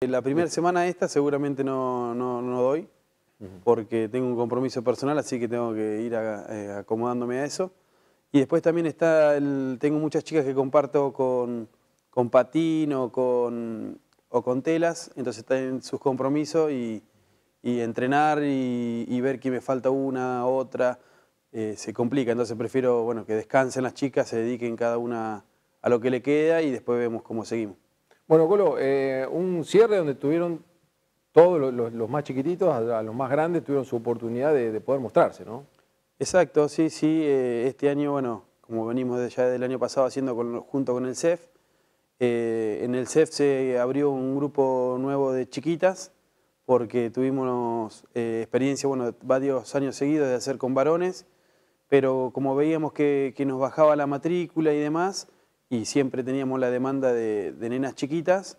Eh, la primera semana esta seguramente no, doy, porque tengo un compromiso personal, así que tengo que ir eh, acomodándome a eso. Y después también está tengo muchas chicas que comparto con, con patín o con, telas, entonces están en sus compromisos y, entrenar y, ver que me falta una, otra, eh, se complica. Entonces prefiero bueno, que descansen las chicas, se dediquen cada una a lo que le queda y después vemos cómo seguimos. Bueno, Colo, eh, un cierre donde tuvieron todos los, más chiquititos a, los más grandes, tuvieron su oportunidad de, poder mostrarse, ¿no? Exacto, sí, sí. Eh, este año, bueno, como venimos ya del año pasado haciendo junto con el CEF, eh, en el CEF se abrió un grupo nuevo de chiquitas porque tuvimos experiencia, bueno, varios años seguidos de hacer con varones, pero como veíamos que nos bajaba la matrícula y demás, y siempre teníamos la demanda de, nenas chiquitas.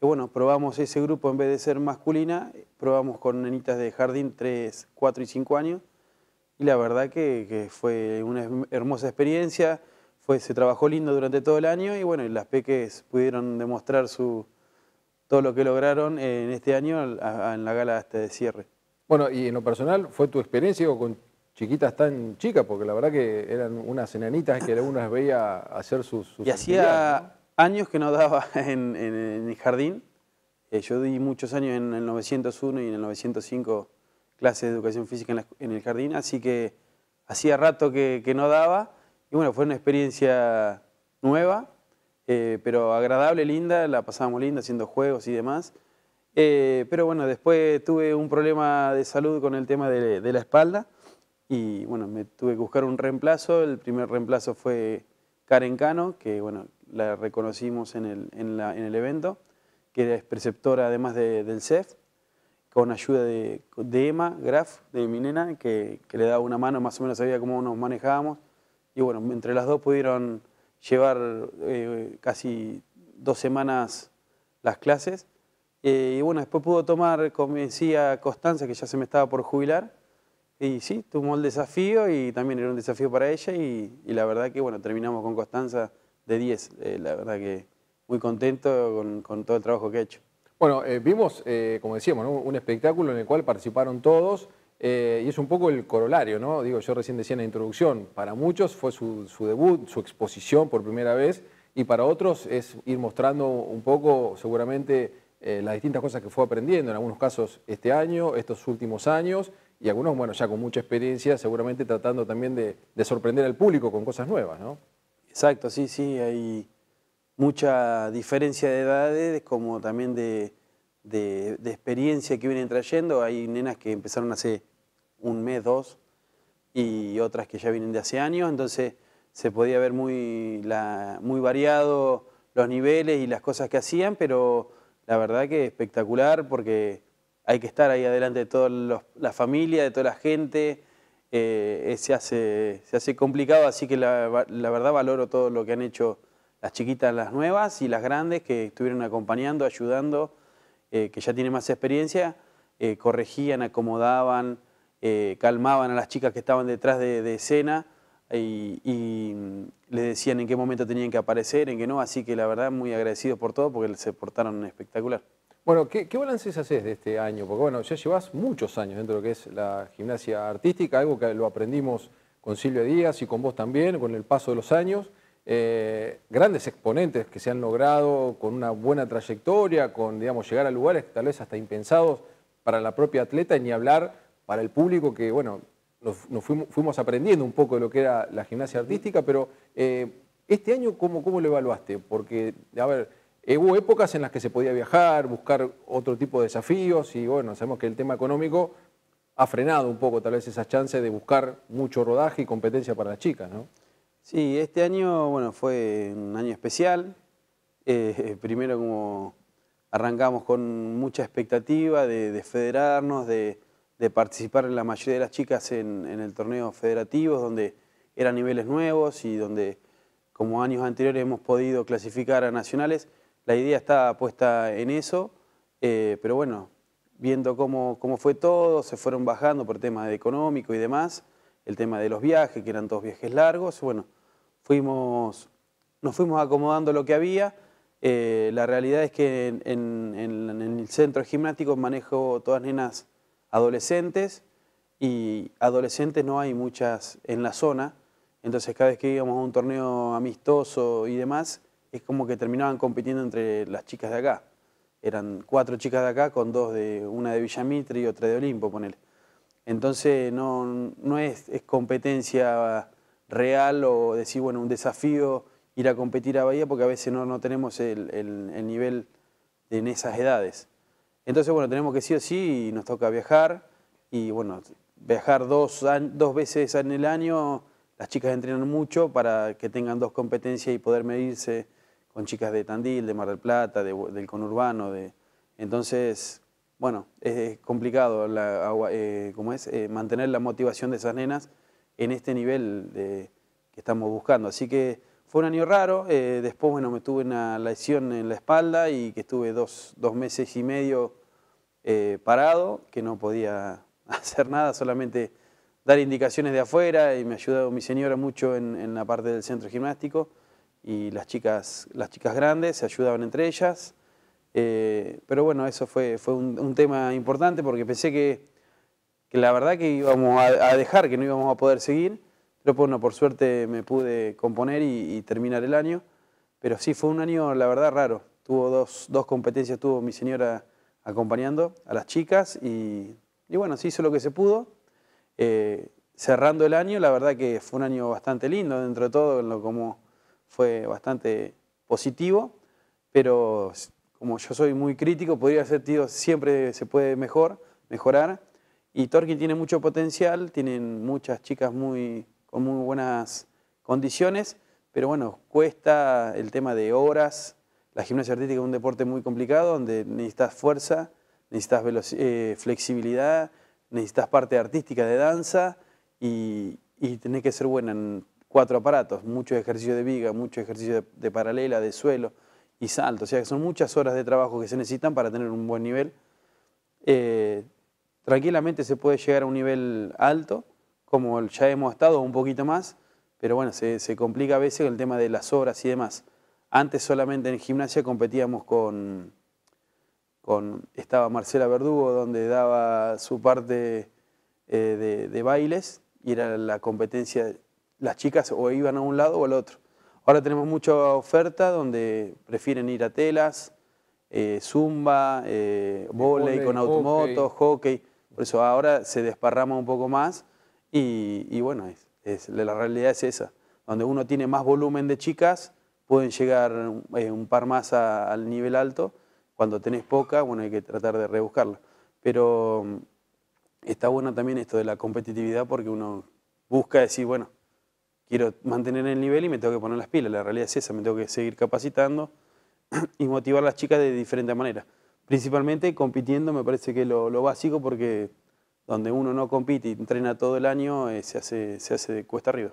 Y bueno, probamos ese grupo en vez de ser masculina, probamos con nenitas de jardín 3, 4 y 5 años. Y la verdad que, fue una hermosa experiencia, fue, se trabajó lindo durante todo el año y bueno, las peques pudieron demostrar su, todo lo que lograron en este año en la gala hasta este de cierre. Bueno, y en lo personal, ¿fue tu experiencia o con chiquitas tan chicas, porque la verdad que eran unas enanitas que uno las veía hacer sus... y hacía años que no daba en, el jardín. Eh, yo di muchos años en el 901 y en el 905 clases de educación física en, el jardín, así que hacía rato que, no daba. Y bueno, fue una experiencia nueva, eh, pero agradable, linda, la pasábamos linda haciendo juegos y demás. Eh, pero bueno, después tuve un problema de salud con el tema de la espalda, y bueno, me tuve que buscar un reemplazo. El primer reemplazo fue Karen Cano, que bueno, la reconocimos en el, en la, en el evento, que es preceptora además del CEF, con ayuda de, de Emma Graf, de mi nena, que, que, le daba una mano, más o menos sabía cómo nos manejábamos. Y bueno, entre las dos pudieron llevar eh, casi dos semanas las clases. Eh, y bueno, después pudo tomar, como decía Constanza, que ya se me estaba por jubilar, y sí, tomó el desafío y también era un desafío para ella y, la verdad que bueno, terminamos con Constanza de 10. Eh, la verdad que muy contento con, todo el trabajo que ha hecho. Bueno, eh, vimos, eh, como decíamos, un espectáculo en el cual participaron todos y es un poco el corolario, ¿no? Digo, yo recién decía en la introducción, para muchos fue su debut, su exposición por primera vez y para otros es ir mostrando un poco seguramente las distintas cosas que fue aprendiendo, en algunos casos este año, estos últimos años y algunos, bueno, ya con mucha experiencia, seguramente tratando también de, sorprender al público con cosas nuevas, ¿no? Exacto, sí, sí, hay mucha diferencia de edades, como también de, experiencia que vienen trayendo. Hay nenas que empezaron hace un mes, dos, y otras que ya vienen de hace años, entonces se podía ver muy, muy variado los niveles y las cosas que hacían, pero la verdad que espectacular porque hay que estar ahí adelante de toda la familia, de toda la gente. Eh, eh, se, hace, se hace complicado, así que la, verdad valoro todo lo que han hecho las chiquitas, las nuevas y las grandes que estuvieron acompañando, ayudando, eh, que ya tienen más experiencia, corregían, acomodaban, calmaban a las chicas que estaban detrás de, escena y, y mm, les decían en qué momento tenían que aparecer, en qué no, así que la verdad muy agradecidos por todo porque se portaron espectacular. Bueno, ¿qué, balances haces de este año? Porque bueno, ya llevas muchos años dentro de lo que es la gimnasia artística, algo que lo aprendimos con Silvia Díaz y con vos también, con el paso de los años. Eh, grandes exponentes que se han logrado con una buena trayectoria, con digamos, llegar a lugares tal vez hasta impensados para la propia atleta, y ni hablar para el público que, bueno, nos, fuimos, aprendiendo un poco de lo que era la gimnasia artística, pero eh, este año, ¿cómo, ¿cómo lo evaluaste? Porque, a ver, eh, hubo épocas en las que se podía viajar, buscar otro tipo de desafíos y bueno, sabemos que el tema económico ha frenado un poco tal vez esas chances de buscar mucho rodaje y competencia para las chicas, ¿no? Sí, este año, bueno, fue un año especial. Eh, primero como arrancamos con mucha expectativa de, federarnos, de, participar en la mayoría de las chicas en el torneo federativo, donde eran niveles nuevos y donde como años anteriores hemos podido clasificar a nacionales. La idea está puesta en eso, eh, pero bueno, viendo cómo, fue todo, se fueron bajando por temas económico y demás, el tema de los viajes, que eran todos viajes largos, bueno, fuimos, nos fuimos acomodando lo que había. Eh, la realidad es que en, el centro gimnástico manejo todas nenas adolescentes y adolescentes no hay muchas en la zona, entonces cada vez que íbamos a un torneo amistoso y demás, es como que terminaban compitiendo entre las chicas de acá. Eran cuatro chicas de acá con dos de una de Villamitre y otra de Olimpo, ponele. Entonces no, es, competencia real o decir, bueno, un desafío ir a competir a Bahía porque a veces no, tenemos el, nivel en esas edades. Entonces, bueno, tenemos que sí o sí y nos toca viajar y, bueno, viajar dos, dos veces en el año, las chicas entrenan mucho para que tengan dos competencias y poder medirse con chicas de Tandil, de Mar del Plata, del conurbano. De, entonces, bueno, es, complicado eh, es, eh, mantener la motivación de esas nenas en este nivel que estamos buscando. Así que fue un año raro. Eh, después, bueno, me tuve una lesión en la espalda y que estuve dos, meses y medio parado, que no podía hacer nada, solamente dar indicaciones de afuera y me ha ayudado mi señora mucho en la parte del centro gimnástico y las chicas, las chicas grandes se ayudaban entre ellas. Eh, pero bueno, eso fue, fue un, tema importante porque pensé que, la verdad que íbamos a, dejar, que no íbamos a poder seguir. Pero pues, bueno, por suerte me pude componer y, terminar el año. Pero sí, fue un año, la verdad, raro. Tuvo dos, competencias, tuvo mi señora acompañando a las chicas y, y bueno, se hizo lo que se pudo. Eh, cerrando el año, la verdad que fue un año bastante lindo dentro de todo, en lo como fue bastante positivo, pero como yo soy muy crítico, podría ser, tío, siempre se puede mejor, mejorar. Y Torquín tiene mucho potencial, tienen muchas chicas muy, con muy buenas condiciones, pero bueno, cuesta el tema de horas. La gimnasia artística es un deporte muy complicado donde necesitas fuerza, necesitas eh, flexibilidad, necesitas parte artística de danza y, y tenés que ser buena en cuatro aparatos, mucho ejercicio de viga, mucho ejercicio de, paralela, de suelo y salto. O sea, que son muchas horas de trabajo que se necesitan para tener un buen nivel. Eh, tranquilamente se puede llegar a un nivel alto, como ya hemos estado, un poquito más, pero bueno, se, complica a veces el tema de las obras y demás. Antes solamente en gimnasia competíamos con, con estaba Marcela Verdugo, donde daba su parte eh, de, de, bailes, y era la competencia las chicas o iban a un lado o al otro. Ahora tenemos mucha oferta donde prefieren ir a telas, eh, zumba, eh, con automotos, hockey. Por eso ahora se desparrama un poco más y, bueno, es, la realidad es esa. Donde uno tiene más volumen de chicas, pueden llegar eh, un par más al nivel alto. Cuando tenés poca, bueno, hay que tratar de rebuscarla. Pero mm, está bueno también esto de la competitividad porque uno busca decir, bueno, quiero mantener el nivel y me tengo que poner las pilas. La realidad es esa, me tengo que seguir capacitando y motivar a las chicas de diferente manera. Principalmente compitiendo me parece que es lo, básico porque donde uno no compite y entrena todo el año eh, se, hace, se hace de cuesta arriba.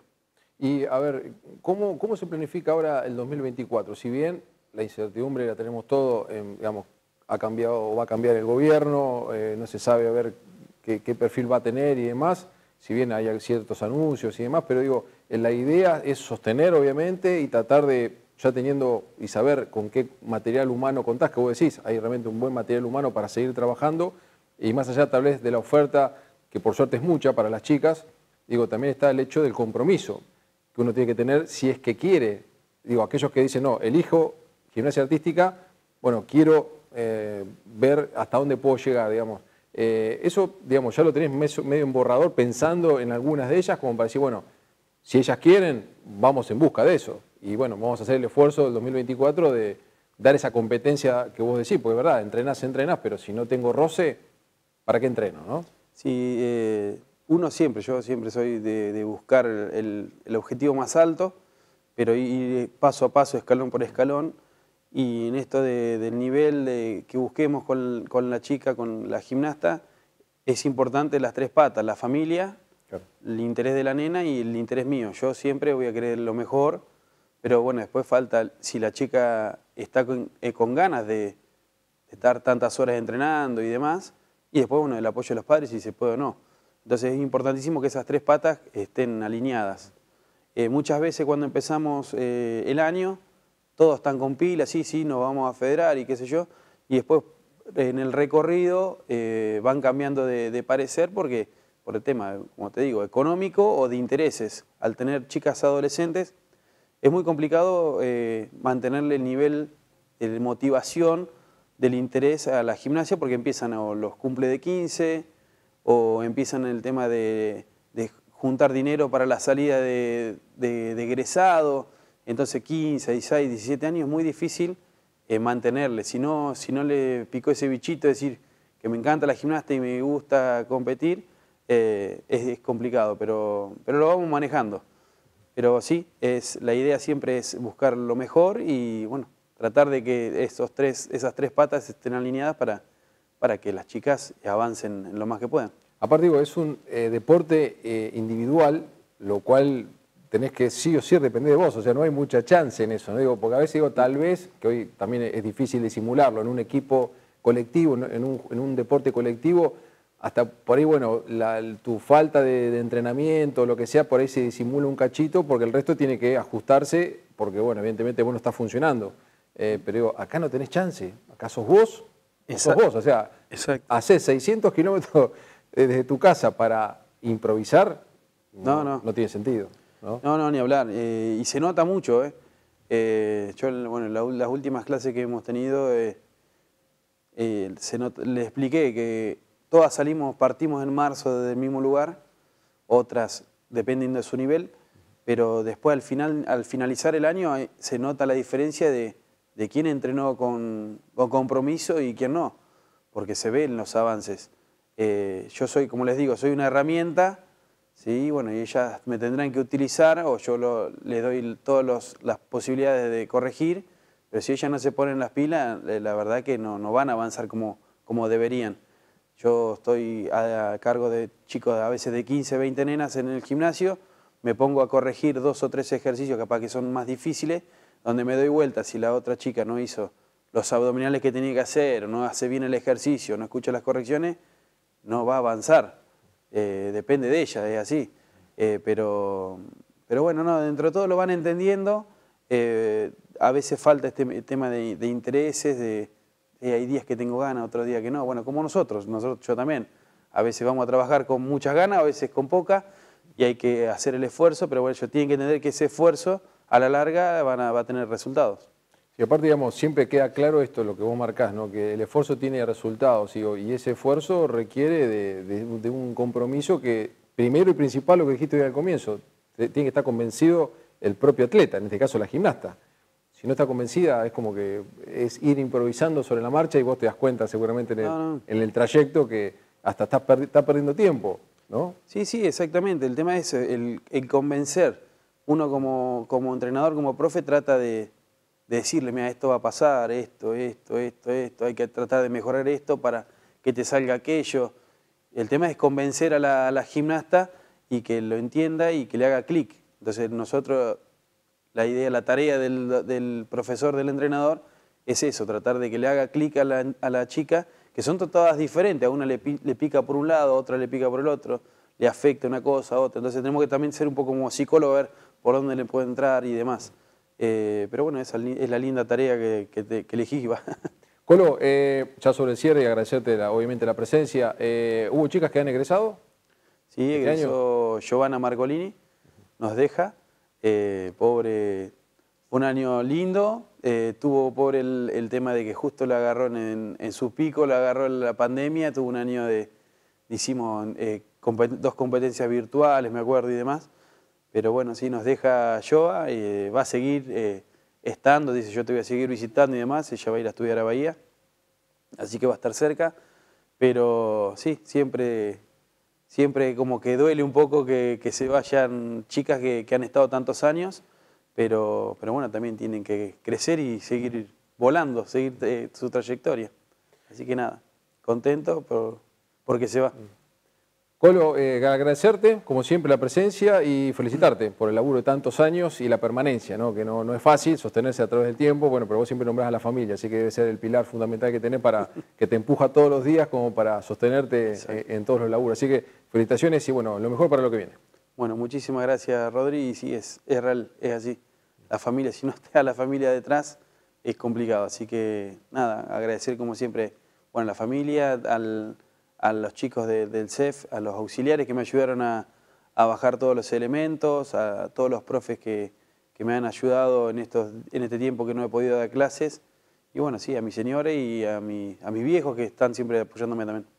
Y a ver, ¿cómo, ¿cómo se planifica ahora el 2024? Si bien la incertidumbre la tenemos todo, em, digamos, ha cambiado o va a cambiar el gobierno, eh, no se sabe a ver qué, qué perfil va a tener y demás, si bien hay ciertos anuncios y demás, pero digo, eh, la idea es sostener, obviamente, y tratar de, ya teniendo y saber con qué material humano contás, que vos decís, hay realmente un buen material humano para seguir trabajando, y más allá tal vez de la oferta, que por suerte es mucha para las chicas, digo, también está el hecho del compromiso que uno tiene que tener si es que quiere. Digo, aquellos que dicen, no, elijo gimnasia artística, bueno, quiero eh, ver hasta dónde puedo llegar, digamos eh, eso, digamos, ya lo tenés medio en borrador pensando en algunas de ellas como para decir, bueno, si ellas quieren, vamos en busca de eso. Y bueno, vamos a hacer el esfuerzo del 2024 de dar esa competencia que vos decís, porque es verdad, entrenás, entrenás, pero si no tengo roce, ¿para qué entreno? No? Sí, eh, uno siempre, yo siempre soy de, buscar el, objetivo más alto, pero ir paso a paso, escalón por escalón, y en esto del nivel de, que busquemos con, con, la chica, con la gimnasta, es importante las tres patas, la familia, el interés de la nena y el interés mío. Yo siempre voy a querer lo mejor, pero bueno, después falta, si la chica está con, eh, con ganas de estar tantas horas entrenando y demás, y después, bueno, el apoyo de los padres, si se puede o no. Entonces es importantísimo que esas tres patas estén alineadas. Eh, muchas veces cuando empezamos eh, el año, todos están con pila, sí, sí, nos vamos a federar y qué sé yo, y después en el recorrido eh, van cambiando de, parecer porque por el tema, como te digo, económico o de intereses. Al tener chicas adolescentes es muy complicado eh, mantenerle el nivel de motivación del interés a la gimnasia porque empiezan o los cumple de 15 o empiezan el tema de, juntar dinero para la salida de, de, de egresado. Entonces 15, 16, 17 años es muy difícil eh, mantenerle. Si no, si no le picó ese bichito, decir que me encanta la gimnasta y me gusta competir, eh, es, complicado, pero, pero lo vamos manejando. Pero sí, es, la idea siempre es buscar lo mejor y bueno, tratar de que esos tres, esas tres patas estén alineadas para, para que las chicas avancen lo más que puedan. Aparte digo, es un eh, deporte individual, lo cual tenés que sí o sí depende de vos, o sea, no hay mucha chance en eso, ¿no? Digo, porque a veces digo, tal vez, que hoy también es difícil disimularlo, en un equipo colectivo, en un, deporte colectivo, hasta por ahí, bueno, tu falta de, entrenamiento, lo que sea, por ahí se disimula un cachito porque el resto tiene que ajustarse porque, bueno, evidentemente vos no estás funcionando. Eh, pero digo, acá no tenés chance, acá sos vos, sos vos, o sea, haces 600 kilómetros desde tu casa para improvisar, no. no tiene sentido. ¿no? No, ni hablar. Eh, y se nota mucho, ¿eh? eh yo, bueno, las últimas clases que hemos tenido, eh, se le expliqué que todas salimos, partimos en marzo del mismo lugar, otras dependiendo de su nivel, pero después al, final, al finalizar el año se nota la diferencia de, quién entrenó con, compromiso y quién no, porque se ven los avances. yo soy, como les digo, soy una herramienta ¿sí? Bueno, y ellas me tendrán que utilizar o yo lo, les doy todas las posibilidades de corregir, pero si ellas no se ponen las pilas, eh, la verdad que no, van a avanzar como, deberían. Yo estoy a, cargo de chicos a veces de 15, 20 nenas en el gimnasio, me pongo a corregir dos o tres ejercicios, capaz que son más difíciles, donde me doy vuelta si la otra chica no hizo los abdominales que tenía que hacer, no hace bien el ejercicio, no escucha las correcciones, no va a avanzar. Eh, depende de ella, es así. Eh, pero, pero bueno, no, dentro de todo lo van entendiendo. Eh, a veces falta este tema de, intereses, de hay días que tengo ganas, otros días que no. Bueno, como nosotros, nosotros yo también. A veces vamos a trabajar con muchas ganas, a veces con poca, y hay que hacer el esfuerzo, pero bueno, ellos tienen que entender que ese esfuerzo a la larga van va a tener resultados. Y aparte, digamos, siempre queda claro esto, lo que vos marcás, ¿no? que el esfuerzo tiene resultados y, ese esfuerzo requiere de, un compromiso que, primero y principal, lo que dijiste hoy al comienzo, tiene que estar convencido el propio atleta, en este caso la gimnasta. Si no está convencida, es como que es ir improvisando sobre la marcha y vos te das cuenta seguramente en el, trayecto que hasta estás está perdiendo tiempo, ¿no? Sí, sí, exactamente. El tema es el, convencer. Uno como entrenador, como profe, trata de decirle, mira, esto va a pasar, esto, esto, esto, esto, hay que tratar de mejorar esto para que te salga aquello. El tema es convencer a la, gimnasta y que lo entienda y que le haga clic. Entonces nosotros, la idea, la tarea del, profesor, del entrenador, es eso, tratar de que le haga clic a la, chica, que son todas diferentes, a una le, pica por un lado, a otra le pica por el otro, le afecta una cosa a otra. Entonces tenemos que también ser un poco como psicólogo, ver por dónde le puede entrar y demás. Eh, pero bueno, esa es la linda tarea que, que, elegí. Colo, eh, ya sobre el cierre y agradecerte obviamente la presencia. Eh, ¿Hubo chicas que han egresado? Sí, ¿Este egresó Giovanna Marcolini, nos deja. pobre, un año lindo. tuvo pobre el, tema de que justo la agarró en, su pico, la agarró la pandemia. Tuvo un año de, hicimos dos competencias virtuales, me acuerdo, y demás. Pero bueno, sí, nos deja Joa, eh, va a seguir eh, estando, dice yo te voy a seguir visitando y demás, ella va a ir a estudiar a Bahía, así que va a estar cerca, pero sí, siempre, siempre como que duele un poco que, se vayan chicas que, han estado tantos años, pero, pero bueno, también tienen que crecer y seguir volando, seguir eh, su trayectoria. Así que nada, contento porque se va. Mm. Colo, eh, agradecerte, como siempre, la presencia y felicitarte por el laburo de tantos años y la permanencia, ¿no? que no, es fácil sostenerse a través del tiempo, bueno, pero vos siempre nombrás a la familia, así que debe ser el pilar fundamental que tenés para que te empuja todos los días como para sostenerte eh, en todos los laburos. Así que felicitaciones y bueno, lo mejor para lo que viene. Bueno, muchísimas gracias, Rodri, y sí, es, real, es así. La familia, si no está la familia detrás, es complicado, así que nada, agradecer como siempre, bueno, a la familia, al a los chicos del CEF, a los auxiliares que me ayudaron a, bajar todos los elementos, a todos los profes que, me han ayudado en, estos, en este tiempo que no he podido dar clases. Y bueno, sí, a mis señores y a, mi, a mis viejos que están siempre apoyándome también.